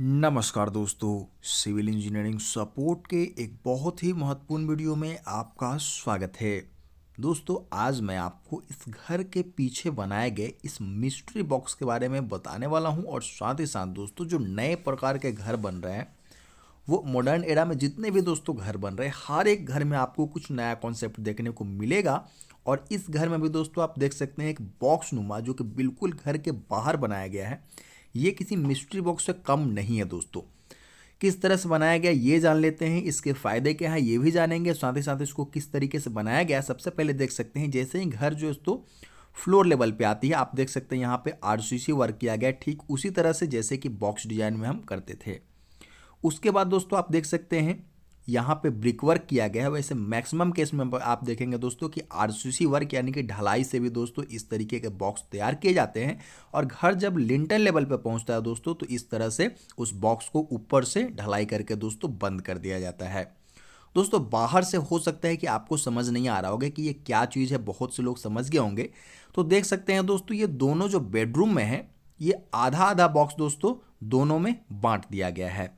नमस्कार दोस्तों civil engineering support के एक बहुत ही महत्वपूर्ण वीडियो में आपका स्वागत है दोस्तों आज मैं आपको इस घर के पीछे बनाए गए इस मिस्ट्री बॉक्स के बारे में बताने वाला हूं और साथ ही साथ दोस्तों जो नए प्रकार के घर बन रहे हैं वो मॉडर्न एरा में जितने भी दोस्तों घर बन रहे हैं हर एक घर में आपको कुछ नया कॉन्सेप्ट देखने को मिलेगा और इस घर में भी दोस्तों आप देख सकते हैं एक बॉक्स नुमा जो कि बिल्कुल घर के बाहर बनाया गया है ये किसी मिस्ट्री बॉक्स से कम नहीं है दोस्तों किस तरह से बनाया गया ये जान लेते हैं इसके फ़ायदे क्या हैं ये भी जानेंगे साथ ही साथ इसको किस तरीके से बनाया गया सबसे पहले देख सकते हैं जैसे ही घर जो दोस्तों फ्लोर लेवल पे आती है आप देख सकते हैं यहाँ पे आरसीसी वर्क किया गया ठीक उसी तरह से जैसे कि बॉक्स डिजाइन में हम करते थे उसके बाद दोस्तों आप देख सकते हैं यहाँ पे ब्रिक वर्क किया गया है वैसे मैक्सिमम केस में आप देखेंगे दोस्तों कि आरसीसी वर्क यानी कि ढलाई से भी दोस्तों इस तरीके के बॉक्स तैयार किए जाते हैं और घर जब लिंटन लेवल पे पहुँचता है दोस्तों तो इस तरह से उस बॉक्स को ऊपर से ढलाई करके दोस्तों बंद कर दिया जाता है दोस्तों बाहर से हो सकता है कि आपको समझ नहीं आ रहा होगा कि ये क्या चीज़ है बहुत से लोग समझ गए होंगे तो देख सकते हैं दोस्तों ये दोनों जो बेडरूम में है ये आधा आधा बॉक्स दोस्तों दोनों में बांट दिया गया है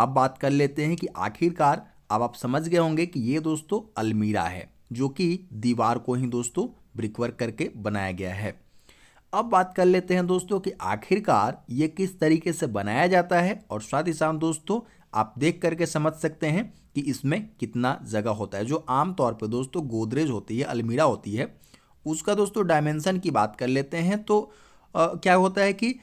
अब बात कर लेते हैं कि आखिरकार अब आप समझ गए होंगे कि ये दोस्तों अलमीरा है जो कि दीवार को ही दोस्तों ब्रिकवर्क करके बनाया गया है अब बात कर लेते हैं दोस्तों कि आखिरकार ये किस तरीके से बनाया जाता है और साथ ही साथ दोस्तों आप देख करके समझ सकते हैं कि इसमें कितना जगह होता है जो आमतौर पर दोस्तों गोदरेज होती है अलमीरा होती है उसका दोस्तों डायमेंसन की बात कर लेते हैं तो आ, क्या होता है कि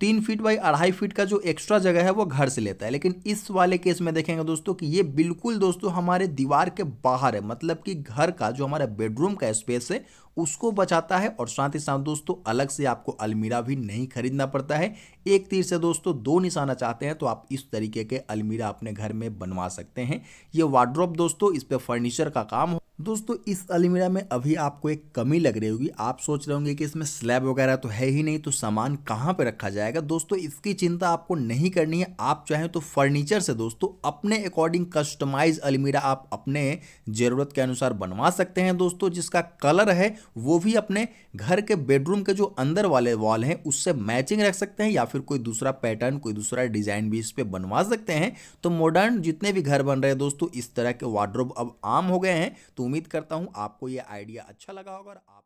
तीन फीट बाई अढ़ाई फीट का जो एक्स्ट्रा जगह है वो घर से लेता है लेकिन इस वाले केस में देखेंगे दोस्तों कि ये बिल्कुल दोस्तों हमारे दीवार के बाहर है मतलब कि घर का जो हमारा बेडरूम का स्पेस है उसको बचाता है और साथ ही साथ दोस्तों अलग से आपको अलमीरा भी नहीं खरीदना पड़ता है एक तीर से दोस्तों दो निशाना चाहते हैं तो आप इस तरीके के अलमीरा अपने घर में बनवा सकते हैं ये वार्ड्रॉप दोस्तों इस पर फर्नीचर का काम हो दोस्तों इस अलमीरा में अभी आपको एक कमी लग रही होगी आप सोच रहे होंगे कि इसमें स्लैब वगैरह तो है ही नहीं तो सामान कहाँ पे रखा जाएगा दोस्तों इसकी चिंता आपको नहीं करनी है आप चाहें तो फर्नीचर से दोस्तों अपने अकॉर्डिंग कस्टमाइज अलमीरा आप अपने ज़रूरत के अनुसार बनवा सकते हैं दोस्तों जिसका कलर है वो भी अपने घर के बेडरूम के जो अंदर वाले वॉल हैं उससे मैचिंग रख सकते हैं या फिर कोई दूसरा पैटर्न कोई दूसरा डिज़ाइन भी इस पर बनवा सकते हैं तो मॉडर्न जितने भी घर बन रहे हैं दोस्तों इस तरह के वार्ड्रोब अब आम हो गए हैं तो उम्मीद करता हूँ आपको ये आइडिया अच्छा लगा होगा और आप